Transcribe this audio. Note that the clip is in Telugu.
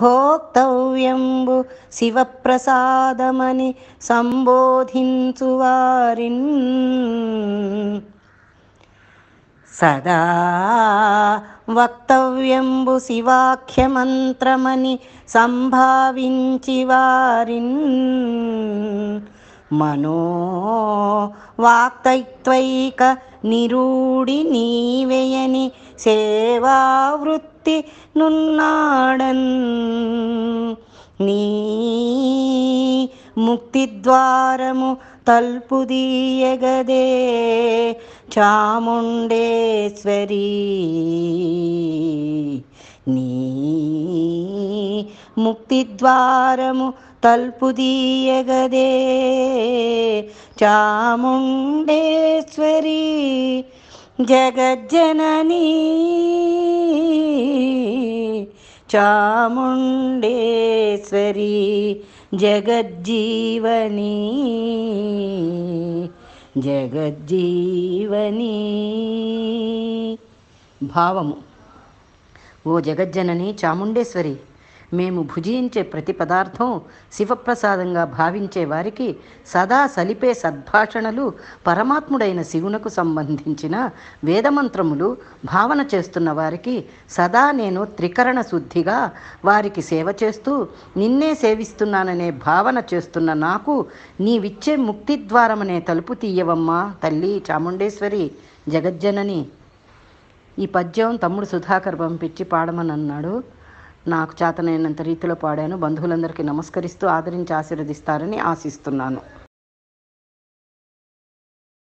భోక్తవ్యంబు శివప్రసాదమని సంబోధించు వారిన్ సదా వక్తవ్యంబు శివాఖ్యమంత్రమని సంభావించి వారిన్ మనో వాక్తైత్వైక నిరూడి నీవేయని సేవావృత్తి నున్నాడన్ నీ ముక్తిద్వారము తల్పుదీయగదే చాముండేశ్వరీ నీ ముక్తిద్వారము దీయగదే చాముండేశ్వరి జగజ్జనని చాముండేశ్వరి జగజ్జీవని జగజ్జీవని భావము ఓ జగజ్జనని చాముండేశ్వరి మేము భుజించే ప్రతి పదార్థం శివప్రసాదంగా భావించే వారికి సదా సలిపే సద్భాషణలు పరమాత్ముడైన శివునకు సంబంధించిన వేదమంత్రములు భావన చేస్తున్న వారికి సదా నేను త్రికరణ శుద్ధిగా వారికి సేవ చేస్తూ నిన్నే సేవిస్తున్నాననే భావన చేస్తున్న నాకు నీవిచ్చే ముక్తి ద్వారమనే తలుపు తీయవమ్మా తల్లి చాముండేశ్వరి జగజ్జనని ఈ పద్యం తమ్ముడు సుధాకర్ పంపించి పాడమనన్నాడు నాకు చేతనైనంత రీతిలో పాడాను బంధువులందరికీ నమస్కరిస్తూ ఆదరించి ఆశీర్వదిస్తారని ఆశిస్తున్నాను